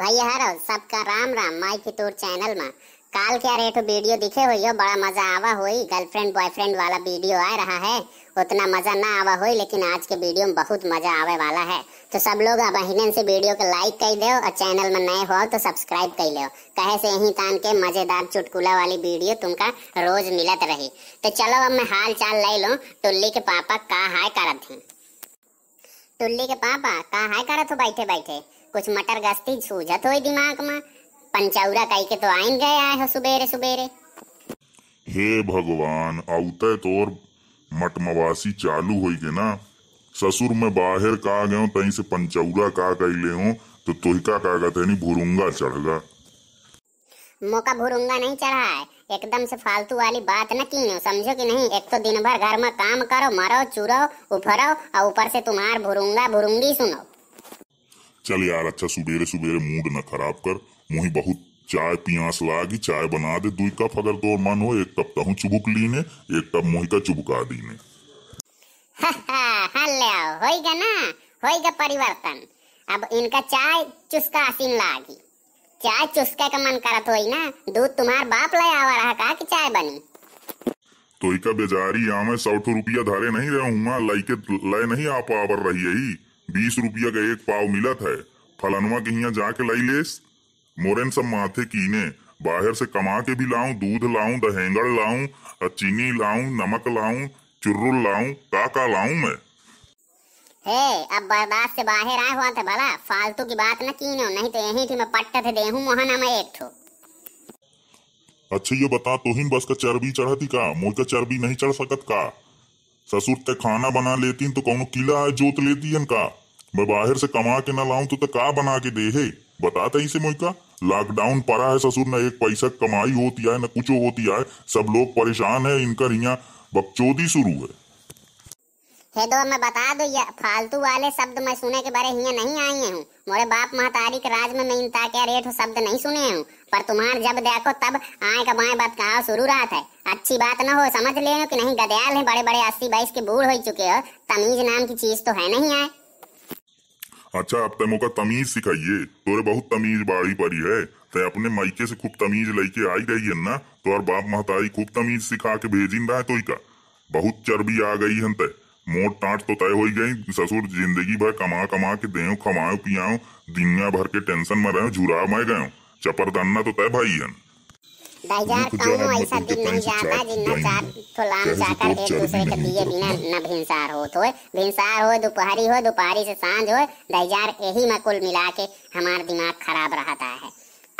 हर सबका राम राम माई की तोर चैनल में काल क्या रेट वीडियो दिखे हुई हो बड़ा मजा आवा हुई गर्लफ्रेंड बॉयफ्रेंड वाला वीडियो आ रहा है उतना मजा ना आवा हुई लेकिन आज के वीडियो में बहुत मजा आवे वाला है तो सब लोग अब अहिने से वीडियो को लाइक कर दो और चैनल में नए हो तो सब्सक्राइब कर लो कहे से यही तान के मजेदार चुटकुला वाली वीडियो तुमका रोज मिलत रही तो चलो अब मैं हाल चाल ले लू टुल्ली के पापा का हाय करत थी टुल्ली के पापा का हाय करत हो बैठे बैठे कुछ मटर गस्ती सूझत तो होई दिमाग में पंचौरा कई के तो आइन गए आए हो सुबेरे सुबेरे हे भगवान औते तोर मटमवासी चालू होई के ना ससुर में बाहर का गयो तई से पंचौरा का ले हो तो तोहिका का कागत है नी भुरुंगा चढ़गा मौका भुरुंगा नहीं चढ़ा है एकदम से फालतू वाली बात न की समझो कि नहीं एक तो दिन भर घर में काम करो मरो चुरो उफरो और ऊपर से तुम्हार भुरुंगा भुरुंगी सुनो चल यार अच्छा सुबेरे सुबेरे मूड न खराब कर मुही बहुत चाय पियास लागी चाय बना दे दुई कप अगर तोर मन हो एक कप तहु तो चुबुक लीने एक कप मुही का चुबुका दीने हाँ, होएगा ना होएगा परिवर्तन अब इनका चाय चुस्का असीम लागी चाय चुस्के का मन करत होई ना दूध तुम्हार बाप ले आवा रहा का कि चाय बनी तो इका बेजारी आमे सौ रुपया धारे नहीं रहूंगा लाइके लय नहीं आप आवर रही है ही बीस रुपया का एक पाव मिलत है फलनवा के यहाँ जाके लाई लेस मोरन सब माथे कीने बाहर से कमा के भी लाऊं दूध लाऊं दहेंगड़ लाऊं चीनी लाऊं नमक लाऊं चुर्रुल लाऊं का का लाऊं मैं हे अब बर्दाश्त से बाहर आए हुआ था भला फालतू की बात ना कीनो नहीं तो यहीं थी मैं पट्टे थे देहूं वहां ना मैं एक ठो अच्छा ये बता तो तोहिन बस का चर्बी चढ़ाती का मोर का चर्बी नहीं चढ़ सकत का ससुर ते खाना बना लेती तो कौनो किला जोत लेती हन का मैं बाहर से कमा के ना लाऊं तो, तो का बना के दे है बताते ही से मुझका लॉकडाउन पड़ा है ससुर न एक पैसा कमाई होती है न कुछ होती है सब लोग परेशान है इनका रिया बकचोदी शुरू है हे दो तो मैं बता दो ये फालतू वाले शब्द मैं सुने के बारे हिया नहीं आई हूँ मोरे बाप महतारी के राज में मैं इन ताके रेट शब्द नहीं सुने हूँ पर तुम्हार जब देखो तब आए का बाएं बात कहा शुरू रहा था अच्छी बात ना हो समझ ले कि नहीं गदयाल है बड़े बड़े अस्सी बाईस के बूढ़ हो चुके हो तमीज नाम की चीज तो है नहीं आए अच्छा अब तेमो का तमीज सिखाइए तोरे बहुत तमीज बाड़ी पड़ी है ते अपने माइके से खूब तमीज लेके आई रही है ना तो और बाप महताई खूब तमीज सिखा के भेजी रहा है तो का बहुत चर्बी आ गई है तय मोट टाट तो तय हो गई ससुर जिंदगी भर कमा कमा के दे खमाओ पियाओ दुनिया भर के टेंशन में रहो झुरा मैं गयो चपरदाना तो तय भाई हन भाईजार जाता दिमाग खराब रहता है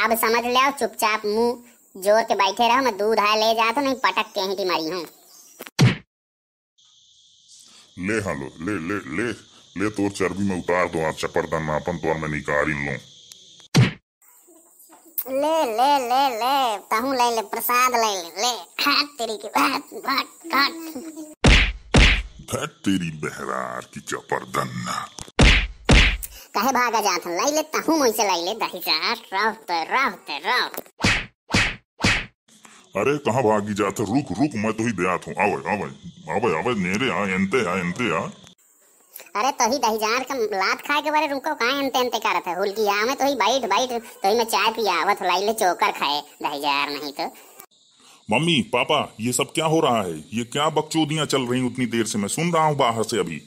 अब समझ लिया चुपचाप मुंह जोर के बैठे रहो मैं दूध है ले जाता हूँ नहीं पटक के ही मरी हूँ ले ले ले ले तो चर्बी में उतार दो आज चपरदन मापन तो मैं निकाल लू ले ले ले ले कहूँ ले ले प्रसाद ले ले ले हाँ तेरी की बात बात काट तेरी बहरार की चपरदन्ना कहे भागा जात ले ले तहू से ले ले दही चार रह तो रह तो रह अरे कहाँ भागी जात रुक रुक मैं तो ही दयात हूँ आवे आवे आवे आवे नेरे आ एंते आ एंते आ अरे तो ही दही जान का लात खाए के बारे रुको कहाँ अंते अंते हुल की हुलकी आमे तो ही बाइट बाइट तो ही मैं चाय पिया आवत लाई ले चोकर खाए दही जार नहीं तो मम्मी पापा ये सब क्या हो रहा है ये क्या बकचोदियाँ चल रही उतनी देर से मैं सुन रहा हूँ बाहर से अभी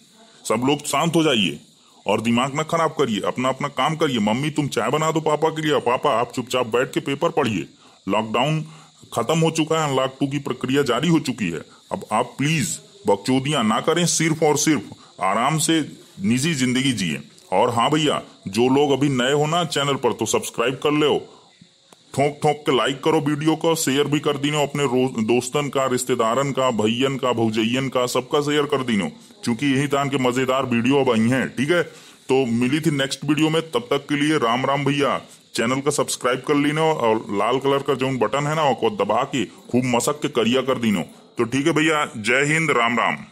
सब लोग शांत हो जाइए और दिमाग ना खराब करिए अपना अपना काम करिए मम्मी तुम चाय बना दो पापा के लिए पापा आप चुपचाप बैठ के पेपर पढ़िए लॉकडाउन खत्म हो चुका है अनलॉक टू की प्रक्रिया जारी हो चुकी है अब आप प्लीज बकचोदियां ना करें सिर्फ और सिर्फ आराम से निजी जिंदगी जिए और हाँ भैया जो लोग अभी नए हो ना चैनल पर तो सब्सक्राइब कर ले ठोंक ठोंक के लाइक करो वीडियो को शेयर भी कर दीनो अपने दोस्तन का रिश्तेदारन का भैयन का भौजयन का सबका शेयर कर दीनो क्योंकि यही तान के मजेदार वीडियो अब आई है ठीक है तो मिली थी नेक्स्ट वीडियो में तब तक के लिए राम राम भैया चैनल का सब्सक्राइब कर लीनो और लाल कलर का जो बटन है ना वो दबा के खूब मसक के करिया कर दीनो तो ठीक है भैया जय हिंद राम राम